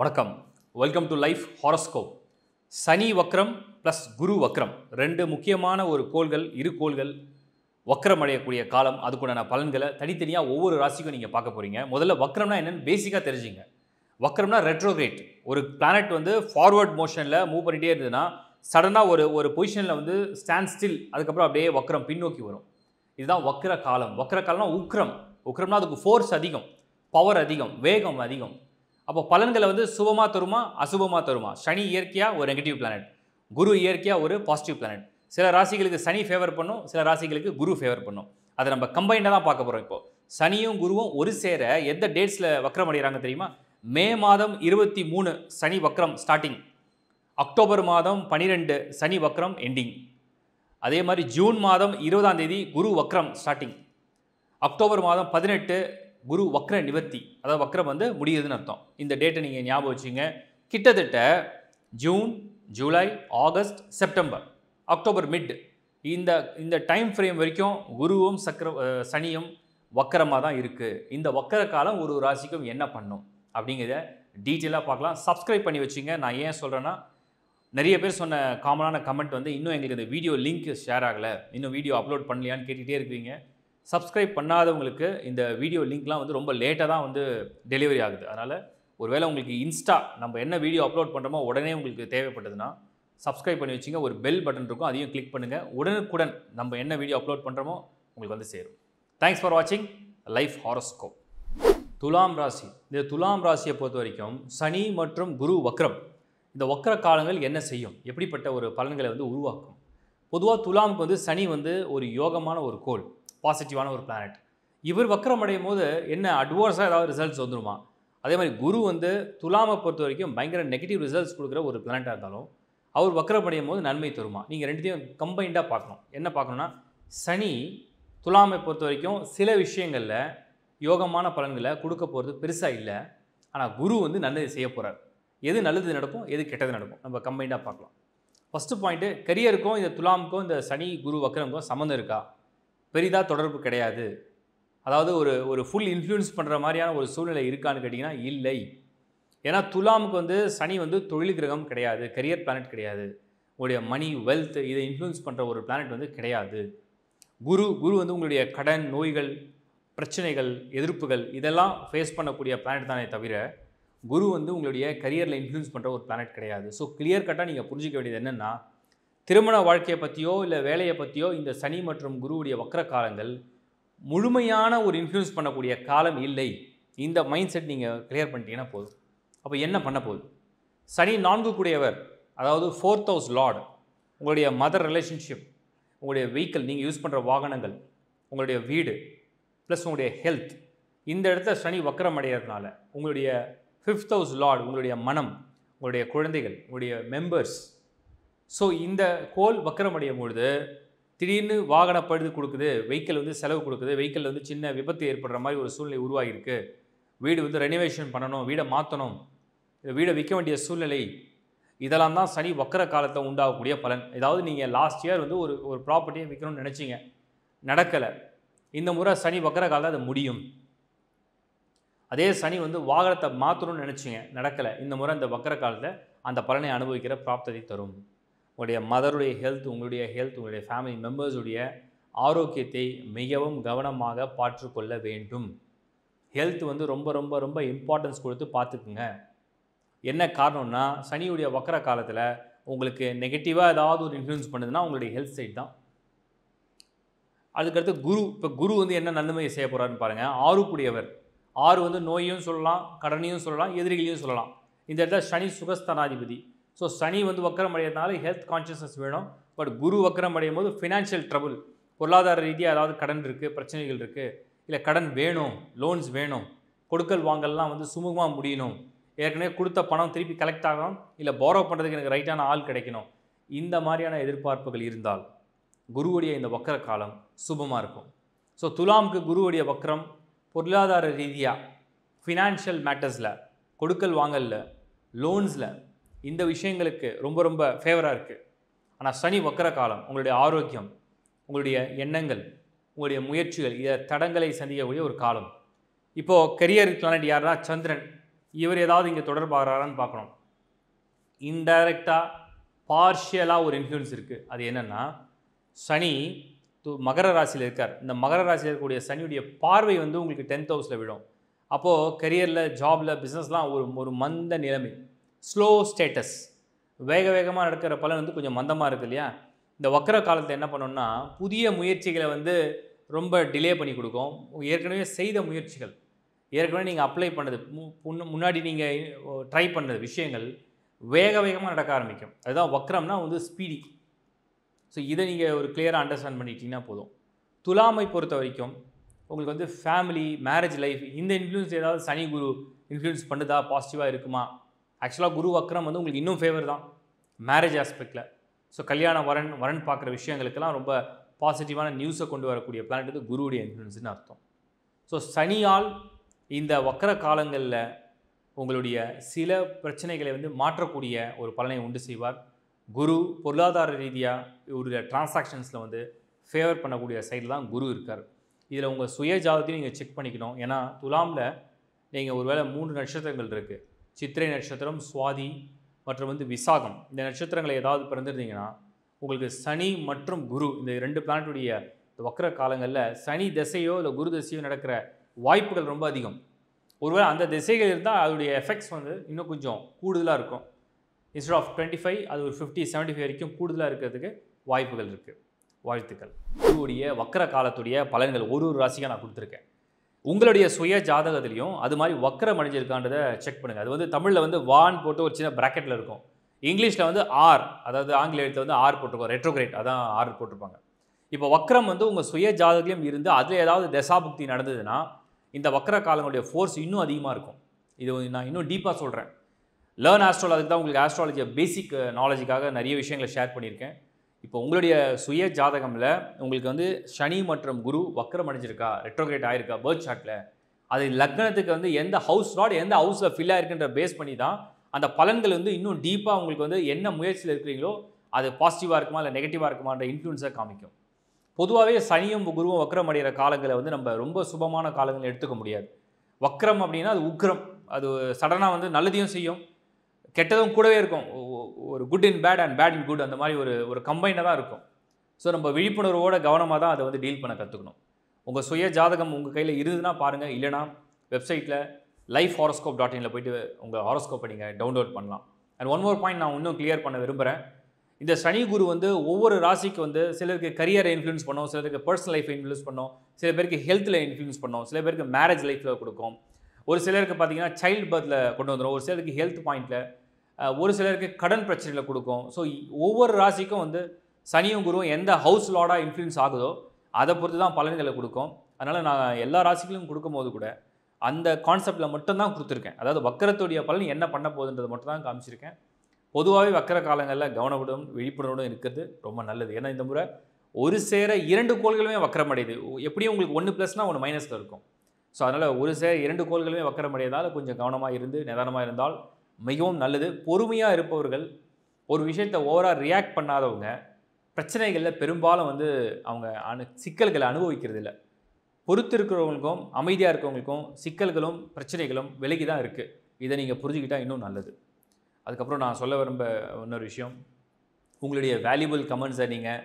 வணக்கம் welcome to life horoscope Shani வக்ரம் plus குரு வக்ரம் ரெண்டு முக்கியமான ஒரு கோள்கள் இரு கோள்கள் வக்ரம் அடையக்கூடிய காலம் அதுக்குண்டான பலன்களை தனித்தனியாக ஒவ்வொரு ராசிக்கும் நீங்கள் பார்க்க போகிறீங்க முதல்ல வக்ரம்னா என்னென்னு பேசிக்காக தெரிஞ்சுங்க வக்ரம்னா ரேட் ஒரு பிளானட் வந்து ஃபார்வர்ட் மோஷனில் மூவ் பண்ணிகிட்டே இருந்ததுன்னா சடனாக ஒரு ஒரு பொசிஷனில் வந்து ஸ்டாண்ட் ஸ்டில் அதுக்கப்புறம் அப்படியே வக்ரம் பின்னோக்கி வரும் இதுதான் வக்ர காலம் வக்ர காலம்னா உக்ரம் உக்ரம்னா அதுக்கு ஃபோர்ஸ் அதிகம் பவர் அதிகம் வேகம் அதிகம் அப்போ பலன்களை வந்து சுபமாக தருமா அசுபமாக தருமா சனி இயற்கையாக ஒரு நெகட்டிவ் பிளானட் குரு இயற்கையாக ஒரு பாசிட்டிவ் பிளானட் சில ராசிகளுக்கு சனி ஃபேவர் பண்ணும் சில ராசிகளுக்கு குரு ஃபேவர் பண்ணும் அதை நம்ம கம்பைண்டாக தான் பார்க்க போகிறோம் இப்போது சனியும் குருவும் ஒரு சேர எந்த டேட்ஸில் வக்ரம் அடைகிறாங்க தெரியுமா மே மாதம் இருபத்தி மூணு சனி வக்ரம் ஸ்டார்டிங் அக்டோபர் மாதம் பனிரெண்டு சனி வக்ரம் எண்டிங் அதே மாதிரி ஜூன் மாதம் இருபதாம் தேதி குரு வக்ரம் ஸ்டார்டிங் அக்டோபர் மாதம் பதினெட்டு குரு வக்ர நிவர்த்தி அதாவது வக்ரம் வந்து முடியுதுன்னு அர்த்தம் இந்த டேட்டை நீங்கள் ஞாபகம் வச்சுங்க கிட்டத்தட்ட June July August September October mid இந்த இந்த டைம் ஃப்ரேம் வரைக்கும் குருவும் சக்கர சனியும் வக்கரமாக தான் இருக்குது இந்த வக்கர காலம் ஒரு ராசிக்கும் என்ன பண்ணும் அப்படிங்கிறத டீட்டெயிலாக பார்க்கலாம் சப்ஸ்கிரைப் பண்ணி வச்சுங்க நான் ஏன் சொல்கிறேன்னா நிறைய பேர் சொன்ன காமனான கமெண்ட் வந்து இன்னும் எங்களுக்கு இந்த வீடியோ லிங்க் ஷேர் ஆகலை இன்னும் வீடியோ அப்லோட் பண்ணலையான்னு கேட்டுகிட்டே இருக்கீங்க சப்ஸ்கிரைப் பண்ணாதவங்களுக்கு இந்த வீடியோ லிங்க்லாம் வந்து ரொம்ப லேட்டாக தான் வந்து டெலிவரி ஆகுது அதனால் ஒருவேளை உங்களுக்கு இன்ஸ்டா நம்ம என்ன வீடியோ அப்லோட் பண்ணுறோமோ உடனே உங்களுக்கு தேவைப்பட்டதுன்னா சப்ஸ்கிரைப் பண்ணி வச்சுங்க ஒரு பெல் பட்டன் இருக்கும் அதையும் கிளிக் பண்ணுங்கள் உடனுக்குடன் நம்ம என்ன வீடியோ அப்லோட் பண்ணுறோமோ உங்களுக்கு வந்து சேரும் தேங்க்ஸ் ஃபார் வாட்சிங் லைஃப் ஹாரோஸ்கோப் துலாம் ராசி இந்த துலாம் ராசியை பொறுத்த வரைக்கும் சனி மற்றும் குரு வக்ரம் இந்த வக்ர காலங்கள் என்ன செய்யும் எப்படிப்பட்ட ஒரு பலன்களை வந்து உருவாக்கும் பொதுவாக துலாமுக்கு வந்து சனி வந்து ஒரு யோகமான ஒரு கோல் பாசிட்டிவான ஒரு பிளானட் இவர் வக்கரம் அடையும் போது என்ன அட்வான்ஸாக ஏதாவது ரிசல்ட்ஸ் வந்துருமா அதே மாதிரி குரு வந்து துலாமை பொறுத்த வரைக்கும் பயங்கர நெகட்டிவ் ரிசல்ட்ஸ் கொடுக்குற ஒரு பிளானட்டாக இருந்தாலும் அவர் வக்கரம் அடையும் போது நன்மை தருமா நீங்கள் ரெண்டுத்தையும் கம்பைண்டாக பார்க்கணும் என்ன பார்க்கணுன்னா சனி துலாமை பொறுத்த வரைக்கும் சில விஷயங்களில் யோகமான பலன்களை கொடுக்க போகிறது பெருசாக இல்லை ஆனால் குரு வந்து நல்லது செய்ய போகிறார் எது நல்லது நடக்கும் எது கெட்டது நடக்கும் நம்ம கம்பைண்டாக பார்க்கலாம் ஃபஸ்ட்டு பாயிண்ட்டு கரியருக்கும் இந்த துலாமுக்கும் இந்த சனி குரு வக்கரமுக்கும் சம்மந்தம் இருக்கா பெரிதாக தொடர்பு கிடையாது அதாவது ஒரு ஒரு ஃபுல் இன்ஃப்ளூயன்ஸ் பண்ணுற மாதிரியான ஒரு சூழ்நிலை இருக்கான்னு கேட்டிங்கன்னா இல்லை ஏன்னா துலாமுக்கு வந்து சனி வந்து தொழில் கிரகம் கிடையாது கரியர் பிளானட் கிடையாது உங்களுடைய மணி வெல்த் இதை இன்ஃப்ளூயன்ஸ் பண்ணுற ஒரு பிளானட் வந்து கிடையாது குரு குரு வந்து உங்களுடைய கடன் நோய்கள் பிரச்சனைகள் எதிர்ப்புகள் இதெல்லாம் ஃபேஸ் பண்ணக்கூடிய பிளானட் தானே தவிர குரு வந்து உங்களுடைய கரியரில் இன்ஃப்ளூயன்ஸ் பண்ணுற ஒரு பிளானட் கிடையாது ஸோ கிளியர் கட்டாக நீங்கள் புரிஞ்சிக்க வேண்டியது என்னென்னா திருமண வாழ்க்கையை பற்றியோ இல்லை வேலையை பற்றியோ இந்த சனி மற்றும் குருவுடைய வக்கர காலங்கள் முழுமையான ஒரு இன்ஃப்ளூயன்ஸ் பண்ணக்கூடிய காலம் இல்லை இந்த மைண்ட் செட் நீங்கள் கிளியர் பண்ணிட்டீங்கன்னா போதும் அப்போ என்ன பண்ண போகுது சனி நான்கு கூடியவர் அதாவது ஃபோர்த் ஹவுஸ் லார்டு உங்களுடைய மதர் ரிலேஷன்ஷிப் உங்களுடைய வெஹிக்கிள் நீங்கள் யூஸ் பண்ணுற வாகனங்கள் உங்களுடைய வீடு ப்ளஸ் உங்களுடைய ஹெல்த் இந்த இடத்த சனி வக்கரம் அடையிறதுனால உங்களுடைய ஃபிஃப்த் ஹவுஸ் லார்டு உங்களுடைய மனம் உங்களுடைய குழந்தைகள் உங்களுடைய மெம்பர்ஸ் ஸோ இந்த கோல் அடையும் பொழுது திடீர்னு வாகன பழுது கொடுக்குது வெஹிக்கிள் வந்து செலவு கொடுக்குது வெஹிக்கிள் வந்து சின்ன விபத்து ஏற்படுற மாதிரி ஒரு சூழ்நிலை உருவாகியிருக்கு வீடு வந்து ரெனிவேஷன் பண்ணணும் வீடை மாற்றணும் வீடை விற்க வேண்டிய சூழ்நிலை இதெல்லாம் தான் சனி வக்கர காலத்தை உண்டாகக்கூடிய பலன் ஏதாவது நீங்கள் லாஸ்ட் இயர் வந்து ஒரு ஒரு ப்ராப்பர்ட்டியை விற்கணும்னு நினச்சிங்க நடக்கலை இந்த முறை சனி வக்கர காலத்தில் அது முடியும் அதே சனி வந்து வாகனத்தை மாற்றணும்னு நினச்சிங்க நடக்கலை இந்த முறை அந்த வக்கர காலத்தை அந்த பலனை அனுபவிக்கிற பிராப்தத்தை தரும் உங்களுடைய மதருடைய ஹெல்த் உங்களுடைய ஹெல்த் உங்களுடைய ஃபேமிலி மெம்பர்ஸுடைய ஆரோக்கியத்தை மிகவும் கவனமாக பார்த்துக்கொள்ள வேண்டும் ஹெல்த் வந்து ரொம்ப ரொம்ப ரொம்ப இம்பார்ட்டன்ஸ் கொடுத்து பார்த்துக்குங்க என்ன காரணம்னா சனியுடைய வக்கர காலத்தில் உங்களுக்கு நெகட்டிவாக ஏதாவது ஒரு இன்ஃப்ளூன்ஸ் பண்ணுதுன்னா உங்களுடைய ஹெல்த் சைட் தான் அதுக்கடுத்து குரு இப்போ குரு வந்து என்ன நன்மையை செய்ய போகிறாருன்னு பாருங்கள் ஆறுக்குடையவர் ஆறு வந்து நோயும் சொல்லலாம் கடனையும் சொல்லலாம் எதிரிகளையும் சொல்லலாம் இந்த இடத்துல சனி சுகஸ்தானாதிபதி ஸோ சனி வந்து வக்கரம் அடையிறதுனால ஹெல்த் கான்ஷியஸ்னஸ் வேணும் பட் குரு வக்கரம் அடையும் போது ஃபினான்ஷியல் ட்ரபுள் பொருளாதார ரீதியாக ஏதாவது கடன் இருக்குது பிரச்சனைகள் இருக்குது இல்லை கடன் வேணும் லோன்ஸ் வேணும் கொடுக்கல் வாங்கல்லாம் வந்து சுமூகமாக முடியணும் ஏற்கனவே கொடுத்த பணம் திருப்பி கலெக்ட் ஆகணும் இல்லை போரோ பண்ணுறதுக்கு எனக்கு ரைட்டான ஆள் கிடைக்கணும் இந்த மாதிரியான எதிர்பார்ப்புகள் இருந்தால் குருவுடைய இந்த வக்கர காலம் சுபமாக இருக்கும் ஸோ துலாமுக்கு குருவுடைய வக்கரம் பொருளாதார ரீதியாக ஃபினான்ஷியல் மேட்டர்ஸில் கொடுக்கல் வாங்கலில் லோன்ஸில் இந்த விஷயங்களுக்கு ரொம்ப ரொம்ப ஃபேவராக இருக்குது ஆனால் சனி வக்கர காலம் உங்களுடைய ஆரோக்கியம் உங்களுடைய எண்ணங்கள் உங்களுடைய முயற்சிகள் இதை தடங்களை சந்திக்கக்கூடிய ஒரு காலம் இப்போது கரியர் பிளானட் யாருன்னா சந்திரன் இவர் ஏதாவது இங்கே தொடர்பாகிறாரான்னு பார்க்குறோம் இன்டைரக்டாக பார்ஷியலாக ஒரு இன்ஃப்ளூயன்ஸ் இருக்குது அது என்னென்னா சனி மகர ராசியில் இருக்கார் இந்த மகர ராசியில் இருக்கக்கூடிய சனியுடைய பார்வை வந்து உங்களுக்கு டென்த் ஹவுஸில் விடும் அப்போது கரியரில் ஜாபில் பிஸ்னஸ்லாம் ஒரு ஒரு மந்த நிலைமை ஸ்லோ ஸ்டேட்டஸ் வேக வேகமாக நடக்கிற பலன் வந்து கொஞ்சம் மந்தமாக இருக்குது இல்லையா இந்த வக்கர காலத்தில் என்ன பண்ணோம்னா புதிய முயற்சிகளை வந்து ரொம்ப டிலே பண்ணி கொடுக்கும் ஏற்கனவே செய்த முயற்சிகள் ஏற்கனவே நீங்கள் அப்ளை பண்ணது முன்னாடி நீங்கள் ட்ரை பண்ணது விஷயங்கள் வேக வேகமாக நடக்க ஆரம்பிக்கும் அதுதான் வக்ரம்னா வந்து ஸ்பீடி ஸோ இதை நீங்கள் ஒரு கிளியராக அண்டர்ஸ்டாண்ட் பண்ணிட்டீங்கன்னா போதும் துலாமை பொறுத்த வரைக்கும் உங்களுக்கு வந்து ஃபேமிலி மேரேஜ் லைஃப் இந்த இன்ஃப்ளூயன்ஸ் ஏதாவது சனி குரு இன்ஃப்ளூயன்ஸ் பண்ணுதா பாசிட்டிவாக இருக்குமா ஆக்சுவலாக குரு வக்ரம் வந்து உங்களுக்கு இன்னும் ஃபேவர் தான் மேரேஜ் ஆஸ்பெக்டில் ஸோ கல்யாண வரன் வரன் பார்க்குற விஷயங்களுக்கெல்லாம் ரொம்ப பாசிட்டிவான நியூஸை கொண்டு வரக்கூடிய பிளானட் வந்து குருவுடைய இன்ஃப்ளூன்ஸ்னு அர்த்தம் ஸோ சனியால் இந்த வக்கர காலங்களில் உங்களுடைய சில பிரச்சனைகளை வந்து மாற்றக்கூடிய ஒரு பலனை உண்டு செய்வார் குரு பொருளாதார ரீதியாக ஒரு டிரான்சாக்ஷன்ஸில் வந்து ஃபேவர் பண்ணக்கூடிய சைடில் தான் குரு இருக்கார் இதில் உங்கள் சுய ஜாதத்தையும் நீங்கள் செக் பண்ணிக்கணும் ஏன்னா துலாமில் நீங்கள் ஒருவேளை மூன்று நட்சத்திரங்கள் இருக்குது சித்திரை நட்சத்திரம் சுவாதி மற்றும் வந்து விசாகம் இந்த நட்சத்திரங்களை ஏதாவது பிறந்திருந்தீங்கன்னா உங்களுக்கு சனி மற்றும் குரு இந்த ரெண்டு பிளானட்டுடைய வக்கர காலங்களில் சனி திசையோ இல்லை குரு திசையோ நடக்கிற வாய்ப்புகள் ரொம்ப அதிகம் ஒருவேளை அந்த திசைகள் இருந்தால் அதோடைய எஃபெக்ட்ஸ் வந்து இன்னும் கொஞ்சம் கூடுதலாக இருக்கும் இன்ஸ்டெட் ஆஃப் டுவெண்ட்டி ஃபைவ் அது ஒரு ஃபிஃப்டி செவன்ட்டி ஃபைவ் வரைக்கும் கூடுதலாக இருக்கிறதுக்கு வாய்ப்புகள் இருக்குது வாழ்த்துக்கள் குருவுடைய வக்கர காலத்துடைய பலன்கள் ஒரு ஒரு ராசிக்காக நான் கொடுத்துருக்கேன் உங்களுடைய சுய ஜாதகத்திலையும் அது மாதிரி வக்கரம் அடைஞ்சிருக்கான்றதை செக் பண்ணுங்கள் அது வந்து தமிழில் வந்து வான் போட்டு ஒரு சின்ன ப்ராக்கெட்டில் இருக்கும் இங்கிலீஷில் வந்து ஆர் அதாவது ஆங்கில எழுத்து வந்து ஆர் போட்டிருக்கோம் ரெட்ரோகிரேட் அதான் ஆர் போட்டிருப்பாங்க இப்போ வக்கரம் வந்து உங்கள் சுய ஜாதகத்திலையும் இருந்து அதில் ஏதாவது தசாபுக்தி நடந்ததுன்னா இந்த வக்கர காலங்களுடைய ஃபோர்ஸ் இன்னும் அதிகமாக இருக்கும் இது நான் இன்னும் டீப்பாக சொல்கிறேன் லேர்ன் ஆஸ்ட்ராலஜி தான் உங்களுக்கு ஆஸ்ட்ராலஜியை பேசிக் நாலேஜுக்காக நிறைய விஷயங்களை ஷேர் பண்ணியிருக்கேன் இப்போ உங்களுடைய சுய ஜாதகமில் உங்களுக்கு வந்து சனி மற்றும் குரு வக்கரம் அடைஞ்சிருக்கா ரெட்ரோகிரேட் ஆகிருக்கா பேர்த் சார்ட்டில் அது லக்னத்துக்கு வந்து எந்த ஹவுஸ் ராட் எந்த ஹவுஸில் ஃபில் ஆயிருக்குன்ற பேஸ் பண்ணி தான் அந்த பலன்கள் வந்து இன்னும் டீப்பாக உங்களுக்கு வந்து என்ன முயற்சியில் இருக்கிறீங்களோ அது பாசிட்டிவாக இருக்குமா இல்லை நெகட்டிவாக இருக்குமான்ற இன்ஃப்ளூன்ஸை காமிக்கும் பொதுவாகவே சனியும் குருவும் வக்கரம் அடைகிற காலங்களை வந்து நம்ம ரொம்ப சுபமான காலங்கள் எடுத்துக்க முடியாது வக்கரம் அப்படின்னா அது உக்ரம் அது சடனாக வந்து நல்லதையும் செய்யும் கெட்டதும் கூடவே இருக்கும் ஒரு good in bad and bad in good அந்த மாதிரி ஒரு ஒரு கம்பைனாக தான் இருக்கும் ஸோ நம்ம விழிப்புணர்வோட கவனமாக தான் அதை வந்து டீல் பண்ண கற்றுக்கணும் உங்கள் சுய ஜாதகம் உங்கள் கையில் இருதுன்னா பாருங்கள் இல்லைனா வெப்சைட்டில் லைஃப் ஹாரோஸ்கோப் டாட் இனில் போய்ட்டு உங்கள் ஹாரோஸ்கோப்பை நீங்கள் டவுன்லோட் பண்ணலாம் அண்ட் ஒன் மோர் பாயிண்ட் நான் இன்னும் கிளியர் பண்ண விரும்புகிறேன் இந்த சனி குரு வந்து ஒவ்வொரு ராசிக்கு வந்து சிலருக்கு கரியரை இன்ஃப்ளூன்ஸ் பண்ணோம் சிலருக்கு பர்சனல் லைஃப்பை இன்ஃப்ளூன்ஸ் பண்ணோம் சில பேருக்கு ஹெல்த்தில் இன்ஃப்ளூன்ஸ் பண்ணோம் சில பேருக்கு மேரேஜ் லைஃப்பில் கொடுக்கும் ஒரு சிலருக்கு பார்த்தீங்கன்னா சைல்டு பர்த்தில் கொண்டு வந்துடும் ஒரு சிலருக்கு ஹெல்த் பாயிண்ட்டில் ஒரு சிலருக்கு கடன் பிரச்சனையில் கொடுக்கும் ஸோ ஒவ்வொரு ராசிக்கும் வந்து சனியும் குருவும் எந்த ஹவுஸ் லாடாக இன்ஃப்ளூயன்ஸ் ஆகுதோ அதை பொறுத்து தான் பலன்களை கொடுக்கும் அதனால் நான் எல்லா ராசிகளும் கொடுக்கும்போது கூட அந்த கான்செப்டில் மட்டும்தான் கொடுத்துருக்கேன் அதாவது வக்கரத்துடைய பலன் என்ன பண்ண போகுதுன்றது மட்டும் தான் காமிச்சிருக்கேன் பொதுவாகவே வக்கர காலங்களில் கவனப்படும் விழிப்புணர்வுடன் இருக்கிறது ரொம்ப நல்லது ஏன்னா இந்த முறை ஒரு சேர இரண்டு கோள்களுமே வக்கரமடையுது எப்படியும் உங்களுக்கு ஒன்று ப்ளஸ்னால் ஒன்று மைனஸில் இருக்கும் ஸோ அதனால் ஒரு சேர இரண்டு கோள்களுமே வக்கரமடையதால் கொஞ்சம் கவனமாக இருந்து நிதானமாக இருந்தால் மிகவும் நல்லது பொறுமையாக இருப்பவர்கள் ஒரு விஷயத்தை ஓவராக ரியாக்ட் பண்ணாதவங்க பிரச்சனைகளில் பெரும்பாலும் வந்து அவங்க அனு சிக்கல்களை அனுபவிக்கிறது இல்லை பொறுத்து இருக்கிறவங்களுக்கும் அமைதியாக இருக்கிறவங்களுக்கும் சிக்கல்களும் பிரச்சனைகளும் விலகி தான் இருக்குது இதை நீங்கள் புரிஞ்சுக்கிட்டால் இன்னும் நல்லது அதுக்கப்புறம் நான் சொல்ல விரும்ப இன்னொரு விஷயம் உங்களுடைய வேல்யூபிள் கமெண்ட்ஸை நீங்கள்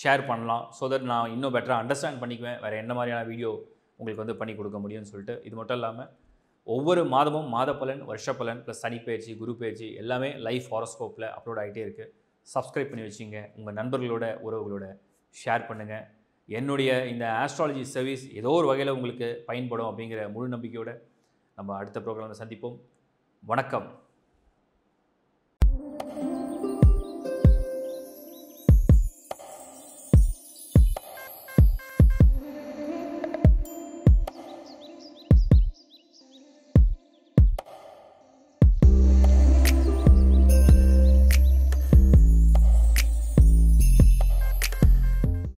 ஷேர் பண்ணலாம் ஸோ தட் நான் இன்னும் பெட்டராக அண்டர்ஸ்டாண்ட் பண்ணிக்குவேன் வேறு என்ன மாதிரியான வீடியோ உங்களுக்கு வந்து பண்ணி கொடுக்க முடியும்னு சொல்லிட்டு இது மட்டும் இல்லாமல் ஒவ்வொரு மாதமும் மாத பலன் வருஷ பலன் ப்ளஸ் பயிற்சி குரு பயிற்சி எல்லாமே லைஃப் ஹாரோஸ்கோப்பில் அப்லோட் ஆகிட்டே இருக்குது சப்ஸ்கிரைப் பண்ணி வச்சுங்க உங்கள் நண்பர்களோட உறவுகளோட ஷேர் பண்ணுங்கள் என்னுடைய இந்த ஆஸ்ட்ராலஜி சர்வீஸ் ஏதோ ஒரு வகையில் உங்களுக்கு பயன்படும் அப்படிங்கிற முழு நம்பிக்கையோடு நம்ம அடுத்த ப்ரோக்ராமில் சந்திப்போம் வணக்கம்